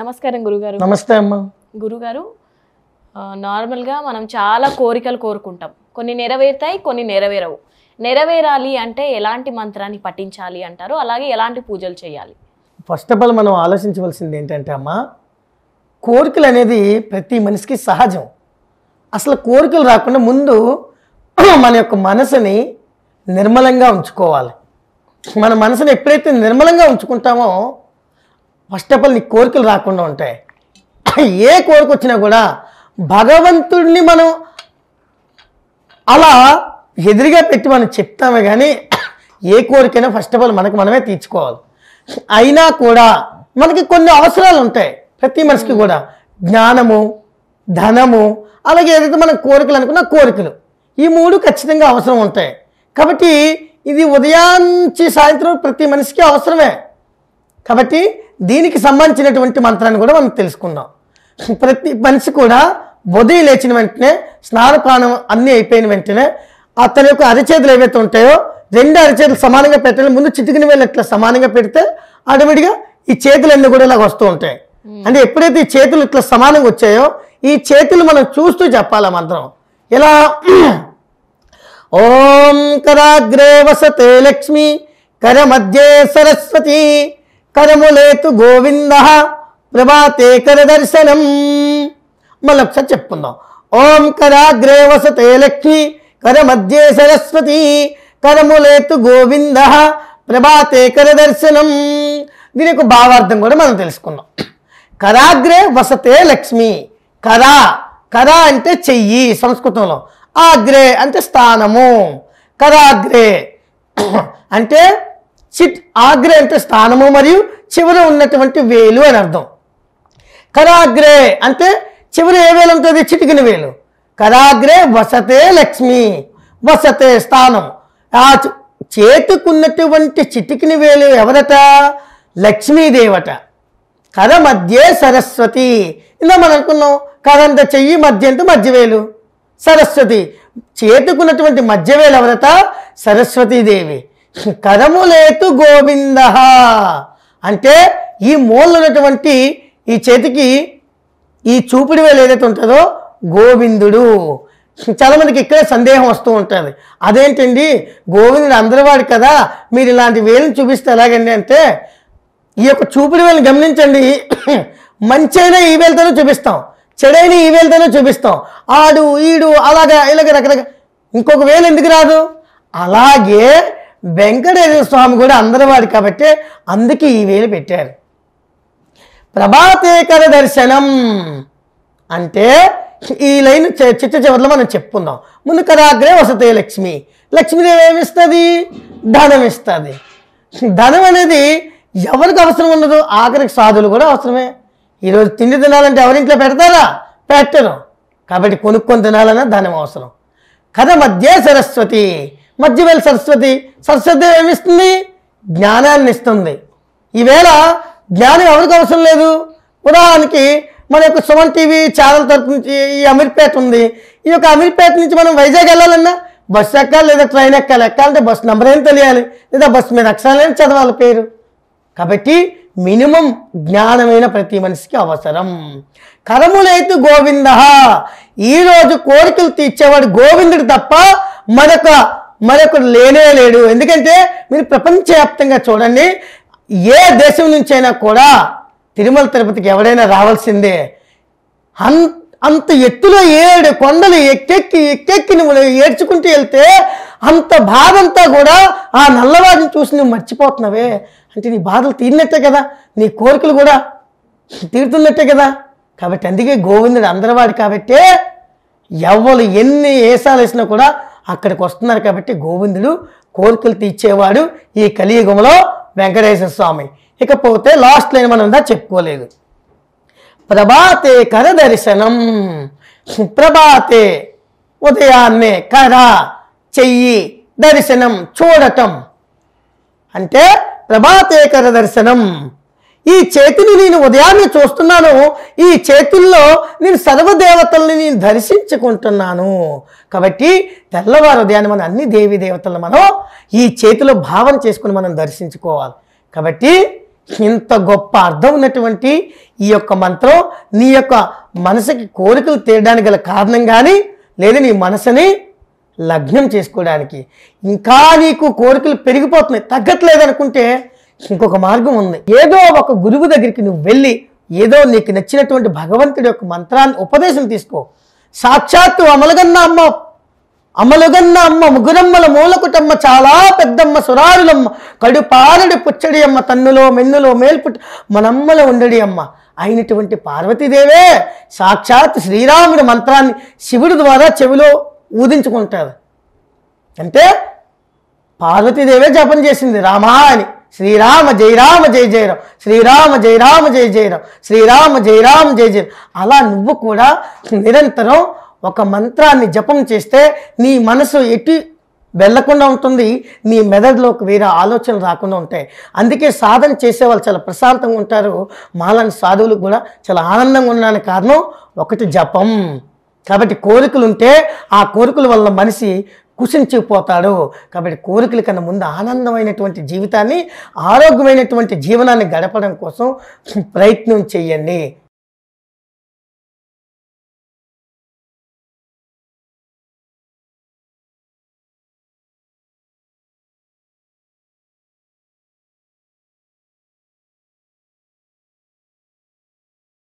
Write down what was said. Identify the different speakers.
Speaker 1: నమస్కారం గురుగారు నమస్తే అమ్మ గురుగారు నార్మల్గా మనం చాలా కోరికలు కోరుకుంటాం కొన్ని నెరవేరుతాయి కొన్ని నెరవేరవు నెరవేరాలి అంటే ఎలాంటి మంత్రాన్ని పఠించాలి అంటారు అలాగే ఎలాంటి పూజలు చేయాలి ఫస్ట్ ఆఫ్ ఆల్ మనం ఆలోచించవలసింది ఏంటంటే అమ్మ కోరికలు అనేది ప్రతి మనిషికి సహజం అసలు కోరికలు రాకుండా ముందు మన యొక్క మనసుని నిర్మలంగా ఉంచుకోవాలి మన మనసుని ఎప్పుడైతే నిర్మలంగా ఉంచుకుంటామో ఫస్ట్ ఆఫ్ ఆల్ నీ కోరికలు రాకుండా ఉంటాయి ఏ కోరిక వచ్చినా కూడా భగవంతుడిని మనం అలా ఎదురుగా పెట్టి మనం చెప్తామే కానీ ఏ కోరికైనా ఫస్ట్ ఆఫ్ ఆల్ మనకు మనమే తీర్చుకోవాలి అయినా కూడా మనకి కొన్ని అవసరాలు ఉంటాయి ప్రతి మనిషికి కూడా జ్ఞానము ధనము అలాగే ఏదైతే మనం కోరికలు అనుకున్న కోరికలు ఈ మూడు ఖచ్చితంగా అవసరం ఉంటాయి కాబట్టి ఇది ఉదయాంచి సాయంత్రం ప్రతి మనిషికి అవసరమే కాబట్టి దీనికి సంబంధించినటువంటి మంత్రాన్ని కూడా మనం తెలుసుకుందాం ప్రతి మనిషి కూడా ఉదయం లేచిన వెంటనే స్నానపానం అన్నీ అయిపోయిన వెంటనే అతని యొక్క అరచేతులు ఏవైతే ఉంటాయో రెండు అరచేతులు సమానంగా పెట్టాలి ముందు చిటికిన వేలు ఇట్లా సమానంగా పెడితే అడవిడిగా ఈ చేతులన్నీ కూడా ఇలా వస్తూ ఉంటాయి అంటే ఎప్పుడైతే ఈ చేతులు ఇట్లా సమానంగా వచ్చాయో ఈ చేతులు మనం చూస్తూ చెప్పాలి మంత్రం ఇలా ఓం కరాగ్రే వసతే లక్ష్మి కర మధ్యే సరస్వతి కరములేతు గోవింద ప్రభాతే కర దర్శనం మళ్ళీ ఒకసారి చెప్పుకుందాం ఓం కరాగ్రే వసతే లక్ష్మి కర మధ్యే సరస్వతి కరములేతు గోవింద ప్రభాతే కర దర్శనం దీని యొక్క భావార్థం కూడా మనం తెలుసుకుందాం కరాగ్రే వసతే లక్ష్మి కరా కరా అంటే చెయ్యి సంస్కృతంలో ఆగ్రే అంటే స్థానము కరాగ్రే అంటే చిట్ ఆగ్రే అంటే స్థానము మరియు చివర ఉన్నటువంటి వేలు అని అర్థం కరాగ్రే అంటే చివరి ఏ వేలు ఉంటుంది చిటికిన వేలు కరాగ్రే వసతే లక్ష్మి వసతే స్థానం ఆ చేతికున్నటువంటి చిటికిన వేలు ఎవరట లక్ష్మీదేవట కర మధ్యే సరస్వతి ఇలా మనం అనుకున్నాం కరంత చెయ్యి మధ్య అంటే మధ్యవేలు సరస్వతి చేతుకున్నటువంటి మధ్యవేలు ఎవరట సరస్వతీదేవి కరములేతు గోవింద అంటే ఈ మూలనటువంటి ఉన్నటువంటి ఈ చేతికి ఈ చూపుడు వేలు ఏదైతే ఉంటుందో గోవిందుడు చాలామందికి ఇక్కడే సందేహం వస్తూ ఉంటుంది అదేంటండి గోవిందుడు అందరివాడు కదా మీరు ఇలాంటి వేలుని చూపిస్తే ఎలాగండి అంటే ఈ యొక్క చూపుడు వేలు గమనించండి మంచి అయినా ఈ వేలతోనే చూపిస్తాం చెడైన ఈ వేలతోనే చూపిస్తాం ఆడు ఈడు అలాగా ఇలాగ రకరకాల ఇంకొక వేలు ఎందుకు రాదు అలాగే వెంకటేశ్వర స్వామి కూడా అందరివాడు కాబట్టి అందుకే ఈ వేలు పెట్టారు ప్రభాతేకర దర్శనం అంటే ఈ లైన్ చిత్త చివరిలో మనం చెప్పుకుందాం ముందు కరాగ్రే వసతే లక్ష్మి లక్ష్మీదేవి ఏమిస్తుంది ధనం ఇస్తుంది ధనం అనేది ఎవరికి అవసరం ఉండదు ఆఖరికి సాధులు కూడా అవసరమే ఈరోజు తిండి తినాలంటే ఎవరింట్లో పెడతారా పెట్టరు కాబట్టి కొనుక్కొని తినాలన్నా ధనం అవసరం కథ మధ్య సరస్వతి మధ్యవేలు సరస్వతి సరస్వతి ఏమిస్తుంది జ్ఞానాన్ని ఇస్తుంది ఈవేళ జ్ఞానం ఎవరికి అవసరం లేదు ఉదాహరణకి మన యొక్క సుమన్ టీవీ ఛానల్ తరపు నుంచి ఈ అమీర్పేట ఉంది ఈ యొక్క అమీర్పేట నుంచి మనం వైజాగ్ వెళ్ళాలన్నా బస్సు ఎక్కాలి లేదా ట్రైన్ ఎక్కాలి ఎక్కాలంటే బస్సు నెంబర్ ఏం తెలియాలి లేదా బస్సు మీద అక్షరాలని చదవాలి పేరు కాబట్టి మినిమం జ్ఞానమైన ప్రతి మనిషికి అవసరం కరములైతు గోవింద ఈరోజు కోరికలు తీర్చేవాడు గోవిందుడు తప్ప మరొక మరొకడు లేనే లేడు ఎందుకంటే మీరు ప్రపంచవ్యాప్తంగా చూడండి ఏ దేశం నుంచి అయినా కూడా తిరుమల తిరుపతికి ఎవడైనా రావాల్సిందే అన్ అంత ఎత్తులో ఏడు కొండలు ఎక్కెక్కి ఎక్కెక్కి నువ్వు ఏడ్చుకుంటూ వెళ్తే అంత బాధంతా కూడా ఆ నల్లవాడిని చూసి నువ్వు మర్చిపోతున్నావే అంటే నీ బాధలు తీరినట్టే కదా నీ కోరికలు కూడా తీరుతున్నట్టే కదా కాబట్టి అందుకే గోవిందుడు అందరవాడు కాబట్టే ఎవ్వరు ఎన్ని ఏసాలు వేసినా కూడా అక్కడికి వస్తున్నారు కాబట్టి గోవిందుడు కోరికలు తీర్చేవాడు ఈ కలియుగంలో వెంకటేశ్వర స్వామి ఇకపోతే లాస్ట్ లైన్ మనం దా చెప్పుకోలేదు ప్రభాతే కర దర్శనం సుప్రభాతే ఉదయాన్నే కర చెయ్యి దర్శనం చూడటం అంటే ప్రభాతేకర దర్శనం ఈ చేతిని నేను ఉదయాన్నే చూస్తున్నాను ఈ చేతుల్లో నేను సర్వదేవతల్ని నేను దర్శించుకుంటున్నాను కాబట్టి తెల్లవారు ఉదయాన్ని మనం అన్ని దేవి దేవతలను మనం ఈ చేతిలో భావన చేసుకుని మనం దర్శించుకోవాలి కాబట్టి ఇంత గొప్ప అర్థం ఉన్నటువంటి ఈ యొక్క మంత్రం నీ యొక్క మనసుకి కోరికలు తీయడానికి గల కారణం కానీ లేదా నీ మనసుని లగ్నం చేసుకోవడానికి ఇంకా నీకు కోరికలు పెరిగిపోతున్నాయి తగ్గట్లేదనుకుంటే ఇంకొక మార్గం ఉంది ఏదో ఒక గురువు దగ్గరికి నువ్వు వెళ్ళి ఏదో నీకు నచ్చినటువంటి భగవంతుడి యొక్క మంత్రాన్ని ఉపదేశం తీసుకో సాక్షాత్తు అమలుగన్న అమ్మ అమలుగన్న అమ్మ ముగురమ్మల మూలకుటమ్మ చాలా పెద్దమ్మ సురారులమ్మ కడుపాలడి పుచ్చడి అమ్మ తన్నులో మెన్నులో మేల్పుట్ మనమ్మల ఉండడి అమ్మ అయినటువంటి పార్వతీదేవే సాక్షాత్ శ్రీరాముడి మంత్రాన్ని శివుడి ద్వారా చెవిలో ఊదించుకుంటారు అంటే పార్వతీదేవే జపం చేసింది రామా అని శ్రీరామ జై రామ జై జయ రామ్ శ్రీరామ జై రామ జయ జయ రామ్ శ్రీరామ జై రామ జయ జయ అలా నువ్వు కూడా నిరంతరం ఒక మంత్రాన్ని జపం చేస్తే నీ మనసు ఎటు వెళ్లకుండా ఉంటుంది నీ మెదడులోకి వేరే ఆలోచనలు రాకుండా ఉంటాయి అందుకే సాధన చేసేవాళ్ళు చాలా ప్రశాంతంగా ఉంటారు మాలాంటి సాధువులు కూడా చాలా ఆనందంగా ఉండడానికి కారణం ఒకటి జపం కాబట్టి కోరికలు ఉంటే ఆ కోరికల వల్ల మనిషి కుసించిపోతాడు కాబట్టి కోరికల కన్నా ముందు ఆనందమైనటువంటి జీవితాన్ని ఆరోగ్యమైనటువంటి జీవనాన్ని గడపడం కోసం ప్రయత్నం చేయండి